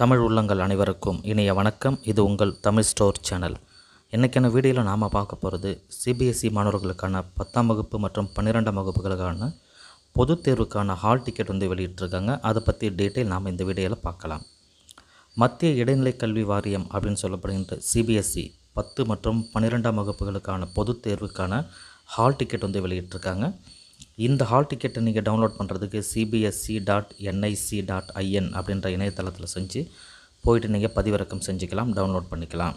தமிழ் உள்ளங்கள் அனைவருக்கும் இனிய வணக்கம் இது உங்கள் தமிழ் ஸ்டோர் சேனல் இன்றைக்கான வீடியோவில் நாம் பார்க்க போகிறது சிபிஎஸ்சி e மாணவர்களுக்கான பத்தாம் வகுப்பு மற்றும் பன்னிரெண்டாம் வகுப்புகளுக்கான பொதுத் தேர்வுக்கான ஹால் டிக்கெட் வந்து வெளியிட்டிருக்காங்க அதை பற்றி டீட்டெயில் நாம் இந்த வீடியோவில் பார்க்கலாம் மத்திய இடைநிலை கல்வி வாரியம் அப்படின்னு சொல்லப்படுகின்ற சிபிஎஸ்சி e பத்து மற்றும் பன்னிரெண்டாம் வகுப்புகளுக்கான பொதுத் தேர்வுக்கான ஹால் டிக்கெட் வந்து வெளியிட்டிருக்காங்க இந்த ஹால் டிக்கெட்டை நீங்கள் டவுன்லோட் பண்ணுறதுக்கு CBSE dot NIC dot IN அப்படின்ற இணையதளத்தில் செஞ்சு போயிட்டு நீங்கள் பதிவிறக்கம் செஞ்சுக்கலாம் டவுன்லோட் பண்ணிக்கலாம்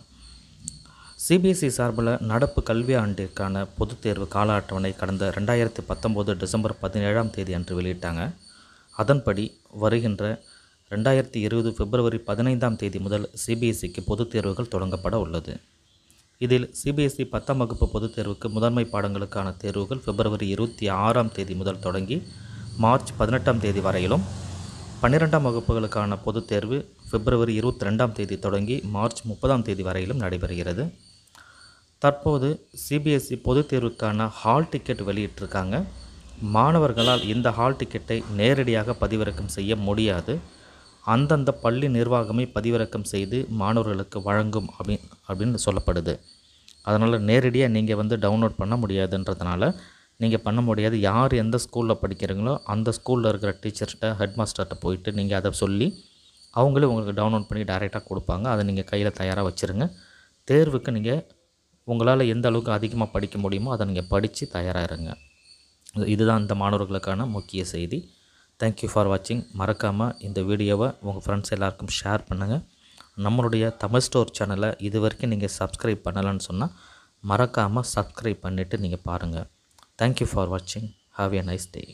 சிபிஎஸ்சி சார்பில் நடப்பு கல்வி ஆண்டிற்கான பொதுத் தேர்வு கால அட்டவணை கடந்த ரெண்டாயிரத்தி பத்தொம்போது டிசம்பர் பதினேழாம் தேதி அன்று வெளியிட்டாங்க அதன்படி வருகின்ற ரெண்டாயிரத்தி இருபது பிப்ரவரி பதினைந்தாம் தேதி முதல் சிபிஎஸ்சிக்கு பொதுத் தேர்வுகள் தொடங்கப்பட உள்ளது இதில் சிபிஎஸ்இ பத்தாம் வகுப்பு பொதுத் தேர்வுக்கு முதன்மை பாடங்களுக்கான தேர்வுகள் பிப்ரவரி இருபத்தி ஆறாம் தேதி முதல் தொடங்கி மார்ச் பதினெட்டாம் தேதி வரையிலும் பன்னிரெண்டாம் வகுப்புகளுக்கான பொதுத் தேர்வு பிப்ரவரி இருபத்தி ரெண்டாம் தேதி தொடங்கி மார்ச் முப்பதாம் தேதி வரையிலும் நடைபெறுகிறது தற்போது சிபிஎஸ்இ பொதுத் தேர்வுக்கான ஹால் டிக்கெட் வெளியிட்டிருக்காங்க மாணவர்களால் இந்த ஹால் டிக்கெட்டை நேரடியாக பதிவிறக்கம் செய்ய முடியாது அந்தந்த பள்ளி நிர்வாகமே பதிவிறக்கம் செய்து மாணவர்களுக்கு வழங்கும் அப்படி அப்படின்னு சொல்லப்படுது அதனால் நேரடியாக நீங்கள் வந்து டவுன்லோட் பண்ண முடியாதுன்றதுனால நீங்கள் பண்ண முடியாது யார் எந்த ஸ்கூலில் படிக்கிறீங்களோ அந்த ஸ்கூலில் இருக்கிற டீச்சர்கிட்ட ஹெட் மாஸ்டர்கிட்ட போயிட்டு நீங்கள் அதை சொல்லி அவங்களே உங்களுக்கு டவுன்லோட் பண்ணி டைரெக்டாக கொடுப்பாங்க அதை நீங்கள் கையில் தயாராக வச்சுருங்க தேர்வுக்கு நீங்கள் உங்களால் எந்த அளவுக்கு அதிகமாக படிக்க முடியுமோ அதை நீங்கள் படித்து தயாராக இருங்க இதுதான் இந்த மாணவர்களுக்கான முக்கிய செய்தி தேங்க்யூ ஃபார் வாட்சிங் மறக்காமல் இந்த வீடியோவை உங்கள் ஃப்ரெண்ட்ஸ் எல்லாருக்கும் ஷேர் பண்ணுங்கள் நம்மளுடைய தமிழ் ஸ்டோர் சேனலை இது வரைக்கும் நீங்கள் சப்ஸ்கிரைப் பண்ணலன்னு சொன்னால் மறக்காமல் சப்ஸ்கிரைப் பண்ணிவிட்டு நீங்கள் பாருங்கள் தேங்க்யூ ஃபார் வாட்சிங் ஹாவ் எ நைஸ் டே